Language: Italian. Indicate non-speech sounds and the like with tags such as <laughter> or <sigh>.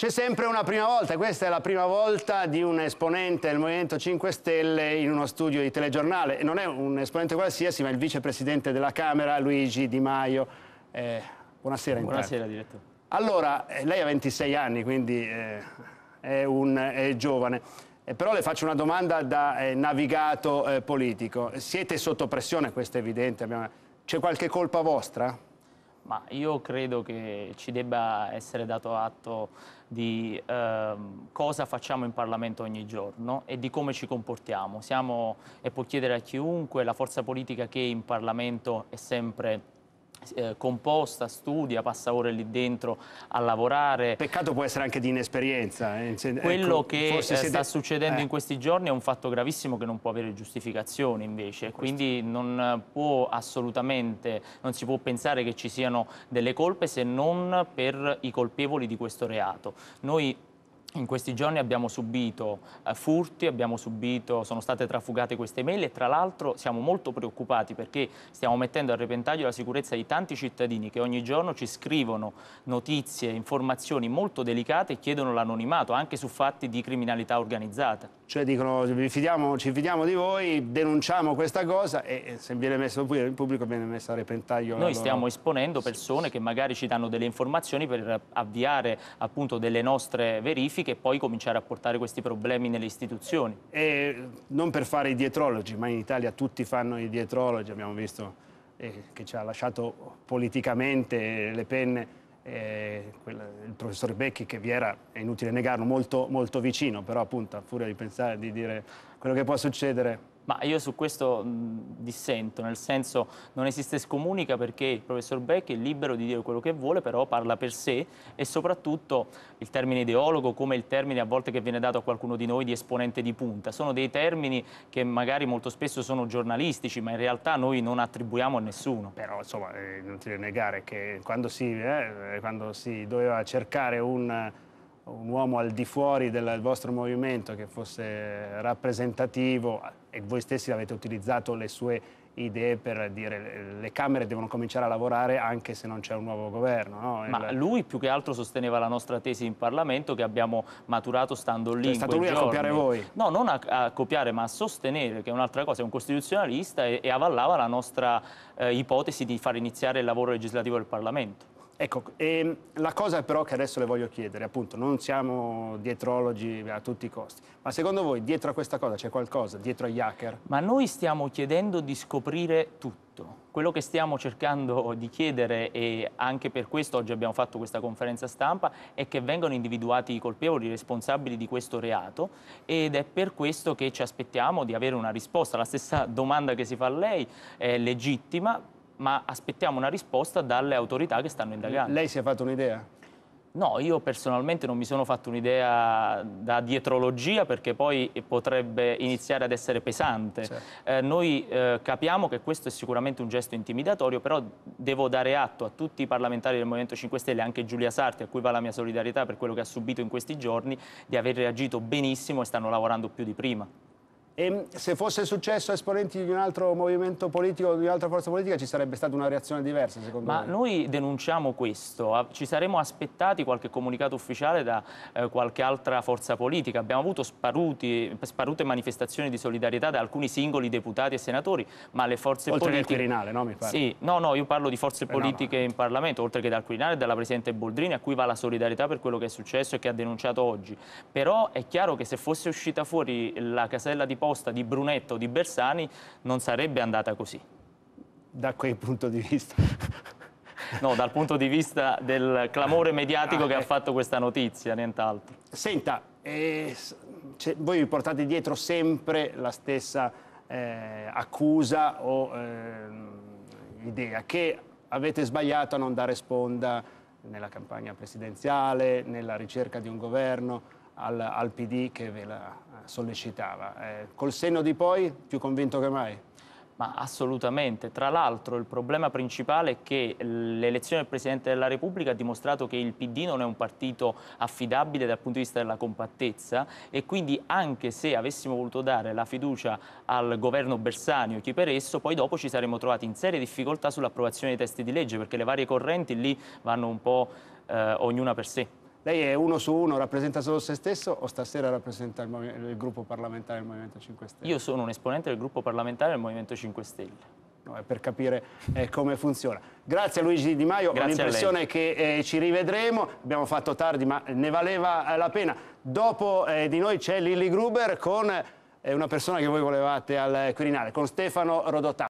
C'è sempre una prima volta, questa è la prima volta di un esponente del Movimento 5 Stelle in uno studio di telegiornale. Non è un esponente qualsiasi, ma il vicepresidente della Camera, Luigi Di Maio. Eh, buonasera. Buonasera, direttore. Allora, eh, lei ha 26 anni, quindi eh, è un è giovane. Eh, però le faccio una domanda da eh, navigato eh, politico. Siete sotto pressione, questo è evidente. Abbiamo... C'è qualche colpa vostra? Ma io credo che ci debba essere dato atto di eh, cosa facciamo in Parlamento ogni giorno e di come ci comportiamo. Siamo, e può chiedere a chiunque, la forza politica che in Parlamento è sempre eh, composta, studia, passa ore lì dentro a lavorare. Peccato può essere anche di inesperienza. Eh, Quello ecco, che eh, siete... sta succedendo eh. in questi giorni è un fatto gravissimo che non può avere giustificazione invece, Questo. quindi non può assolutamente, non si può pensare che ci siano delle colpe se non per i colpevoli di questo reato. Noi in questi giorni abbiamo subito eh, furti, abbiamo subito, sono state trafugate queste mail e tra l'altro siamo molto preoccupati perché stiamo mettendo a repentaglio la sicurezza di tanti cittadini che ogni giorno ci scrivono notizie, informazioni molto delicate e chiedono l'anonimato anche su fatti di criminalità organizzata. Cioè dicono fidiamo, ci fidiamo di voi, denunciamo questa cosa e se viene messo in pubblico viene messa a repentaglio. Noi loro... stiamo esponendo persone che magari ci danno delle informazioni per avviare appunto delle nostre verifiche modifiche e poi cominciare a portare questi problemi nelle istituzioni. E non per fare i dietrologi, ma in Italia tutti fanno i dietrologi, abbiamo visto eh, che ci ha lasciato politicamente le penne eh, quella, il professor Becchi che vi era, è inutile negarlo, molto, molto vicino, però appunto a furia di pensare, di dire quello che può succedere ma io su questo dissento, nel senso non esiste scomunica perché il professor Beck è libero di dire quello che vuole, però parla per sé e soprattutto il termine ideologo, come il termine a volte che viene dato a qualcuno di noi di esponente di punta, sono dei termini che magari molto spesso sono giornalistici, ma in realtà noi non attribuiamo a nessuno. Però insomma, eh, non ti devo negare che quando si, eh, quando si doveva cercare un un uomo al di fuori del, del vostro movimento che fosse rappresentativo e voi stessi avete utilizzato le sue idee per dire le Camere devono cominciare a lavorare anche se non c'è un nuovo governo. No? Ma lui più che altro sosteneva la nostra tesi in Parlamento che abbiamo maturato stando lì. Cioè, è stato lui giorni. a copiare voi? No, non a, a, copiare ma a sostenere, che è un'altra cosa, è un costituzionalista e, e avallava la nostra eh, ipotesi di far iniziare il lavoro legislativo del Parlamento. Ecco, ehm, la cosa però che adesso le voglio chiedere, appunto, non siamo dietrologi a tutti i costi, ma secondo voi dietro a questa cosa c'è qualcosa, dietro agli hacker? Ma noi stiamo chiedendo di scoprire tutto. Quello che stiamo cercando di chiedere, e anche per questo oggi abbiamo fatto questa conferenza stampa, è che vengano individuati i colpevoli, i responsabili di questo reato ed è per questo che ci aspettiamo di avere una risposta. La stessa domanda che si fa a lei è legittima, ma aspettiamo una risposta dalle autorità che stanno indagando. Lei si è fatto un'idea? No, io personalmente non mi sono fatto un'idea da dietrologia perché poi potrebbe iniziare ad essere pesante. Certo. Eh, noi eh, capiamo che questo è sicuramente un gesto intimidatorio, però devo dare atto a tutti i parlamentari del Movimento 5 Stelle, anche Giulia Sarti, a cui va la mia solidarietà per quello che ha subito in questi giorni, di aver reagito benissimo e stanno lavorando più di prima. E mm, se fosse successo a esponenti di un altro movimento politico, di un'altra forza politica, ci sarebbe stata una reazione diversa, secondo Ma me? Ma noi denunciamo questo. Ci saremmo aspettati qualche comunicato ufficiale da eh, qualche altra forza politica. Abbiamo avuto sparuti, sparute manifestazioni di solidarietà da alcuni singoli deputati e senatori, ma le forze oltre politiche... Oltre Quirinale, no? Mi pare. Sì, no, no, io parlo di forze eh, politiche no, no. in Parlamento, oltre che dal Quirinale e dalla Presidente Boldrini, a cui va la solidarietà per quello che è successo e che ha denunciato oggi. Però è chiaro che se fosse uscita fuori la casella di Popolo proposta di Brunetto o di Bersani non sarebbe andata così. Da quel punto di vista. <laughs> no, dal punto di vista del clamore mediatico ah, che eh. ha fatto questa notizia, nient'altro. Senta, eh, cioè, voi vi portate dietro sempre la stessa eh, accusa o ehm, idea che avete sbagliato a non dare sponda nella campagna presidenziale, nella ricerca di un governo al, al PD che ve la eh, sollecitava. Eh, col senno di poi, più convinto che mai? Ma assolutamente. Tra l'altro il problema principale è che l'elezione del Presidente della Repubblica ha dimostrato che il PD non è un partito affidabile dal punto di vista della compattezza e quindi anche se avessimo voluto dare la fiducia al governo Bersani o chi per esso, poi dopo ci saremmo trovati in serie difficoltà sull'approvazione dei testi di legge perché le varie correnti lì vanno un po' eh, ognuna per sé. Lei è uno su uno, rappresenta solo se stesso o stasera rappresenta il, il gruppo parlamentare del Movimento 5 Stelle? Io sono un esponente del gruppo parlamentare del Movimento 5 Stelle. No, per capire eh, come funziona. Grazie a Luigi Di Maio, Grazie ho l'impressione che eh, ci rivedremo, abbiamo fatto tardi ma ne valeva eh, la pena. Dopo eh, di noi c'è Lilli Gruber con eh, una persona che voi volevate al Quirinale, con Stefano Rodotà.